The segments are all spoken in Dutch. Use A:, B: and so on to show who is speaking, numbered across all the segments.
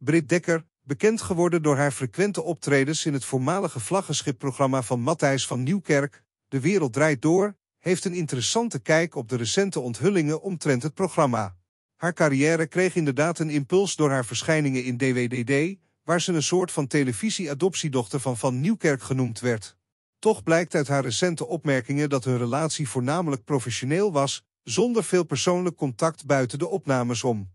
A: Brit Dekker, bekend geworden door haar frequente optredens in het voormalige vlaggenschipprogramma van Matthijs van Nieuwkerk, De Wereld Draait Door, heeft een interessante kijk op de recente onthullingen omtrent het programma. Haar carrière kreeg inderdaad een impuls door haar verschijningen in DWDD, waar ze een soort van televisie-adoptiedochter van Van Nieuwkerk genoemd werd. Toch blijkt uit haar recente opmerkingen dat hun relatie voornamelijk professioneel was, zonder veel persoonlijk contact buiten de opnames om.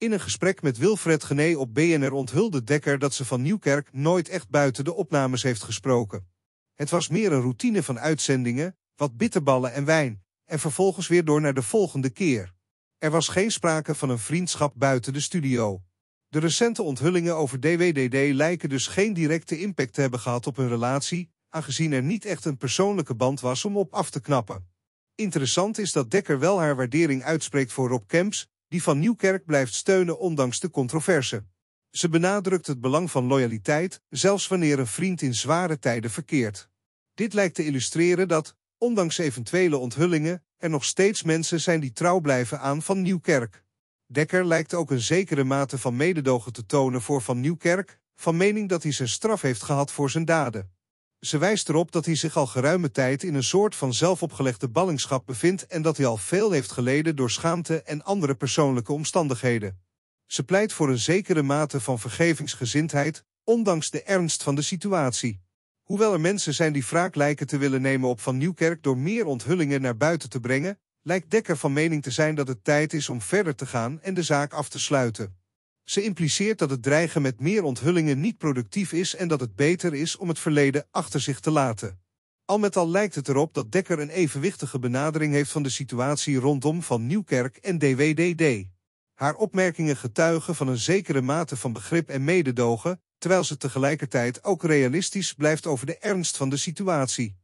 A: In een gesprek met Wilfred Gené op BNR onthulde Dekker dat ze van Nieuwkerk nooit echt buiten de opnames heeft gesproken. Het was meer een routine van uitzendingen, wat bitterballen en wijn, en vervolgens weer door naar de volgende keer. Er was geen sprake van een vriendschap buiten de studio. De recente onthullingen over DWDD lijken dus geen directe impact te hebben gehad op hun relatie, aangezien er niet echt een persoonlijke band was om op af te knappen. Interessant is dat Dekker wel haar waardering uitspreekt voor Rob Kemps, die Van Nieuwkerk blijft steunen ondanks de controverse. Ze benadrukt het belang van loyaliteit, zelfs wanneer een vriend in zware tijden verkeert. Dit lijkt te illustreren dat, ondanks eventuele onthullingen, er nog steeds mensen zijn die trouw blijven aan Van Nieuwkerk. Dekker lijkt ook een zekere mate van mededogen te tonen voor Van Nieuwkerk, van mening dat hij zijn straf heeft gehad voor zijn daden. Ze wijst erop dat hij zich al geruime tijd in een soort van zelfopgelegde ballingschap bevindt en dat hij al veel heeft geleden door schaamte en andere persoonlijke omstandigheden. Ze pleit voor een zekere mate van vergevingsgezindheid, ondanks de ernst van de situatie. Hoewel er mensen zijn die wraak lijken te willen nemen op Van Nieuwkerk door meer onthullingen naar buiten te brengen, lijkt Dekker van mening te zijn dat het tijd is om verder te gaan en de zaak af te sluiten. Ze impliceert dat het dreigen met meer onthullingen niet productief is en dat het beter is om het verleden achter zich te laten. Al met al lijkt het erop dat Dekker een evenwichtige benadering heeft van de situatie rondom Van Nieuwkerk en DWDD. Haar opmerkingen getuigen van een zekere mate van begrip en mededogen, terwijl ze tegelijkertijd ook realistisch blijft over de ernst van de situatie.